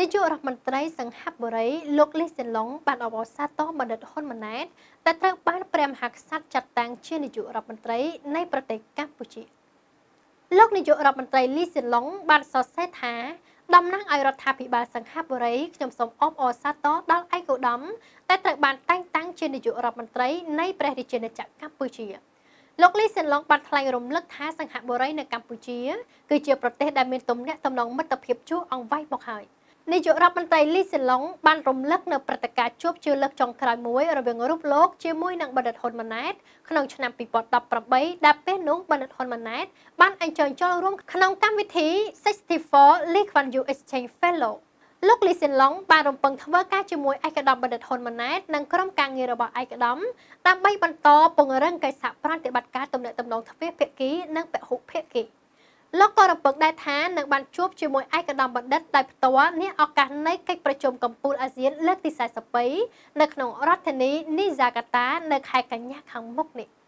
នាយករដ្ឋមន្ត្រីសង្ហបុរីលោកលីសិនឡុងបានអបអរសាទរបណ្ឌិតហ៊ុនម៉ាណែតដែលត្រូវ បានព្រះមហាក្សត្រចាត់តាំងជានាយករដ្ឋមន្ត្រីនៃប្រទេសកម្ពុជាលោកនាយករដ្ឋមន្ត្រីលីសិនឡុងបានសរសេរថាតំណាងឲ្យរដ្ឋាភិបាលសង្ហបុរីខ្ញុំសូមអបអរសាទរដល់ឯកឧត្តមដែលត្រូវបានតែងតាំងជានាយករដ្ឋមន្ត្រីនៃព្រះរាជាណាចក្រកម្ពុជា លោកលីសិនឡុងបានថ្លែងរំលឹកថាសង្ហបុរីនៅកម្ពុជាគឺជាប្រទេស ដែលមានទំនាក់ទំនងមិត្តភាពជូរអង្វែងមកហើយ។នាយករដ្ឋមន្ត្រីលីសេឡុងបានរំលឹកនៅព្រឹត្តិការណ៍ជួបជឿលើកចុងក្រោយមួយរវាងរូបលោកជាមួយនឹងបណ្ឌិតហ៊ុនម៉ាណែតក្នុងឆ្នាំ2018ដែលពេលនោះបណ្ឌិតហ៊ុនម៉ាណែតបានអញ្ជើញចូលរួមក្នុងកម្មវិធី64 Lee Kuan Yew Exchange Fellow លោកលីសិនឡុងបានរំពឹងធ្វើការជាមួយឯកឧត្តមបណ្ឌិតហ៊ុនម៉ាណែតនិងក្រុមការងាររបស់ឯកឧត្តមដើម្បីបន្តពង្រឹងកិច្ចសហប្រតិបត្តិការទំនាក់ទំនងទ្វេភាគីនិងពហុភាគី។លោកក៏រំពឹងដែរថានឹងបានជួបជាមួយឯកឧត្តមបណ្ឌិតដោយផ្ទាល់នេះឱកាសនៃកិច្ចប្រជុំកំពូលអាស៊ានលើកទី42នៅក្នុងរដ្ឋធានីនីហ្សាកាតានៅខែកញ្ញាខាងមុខនេះ។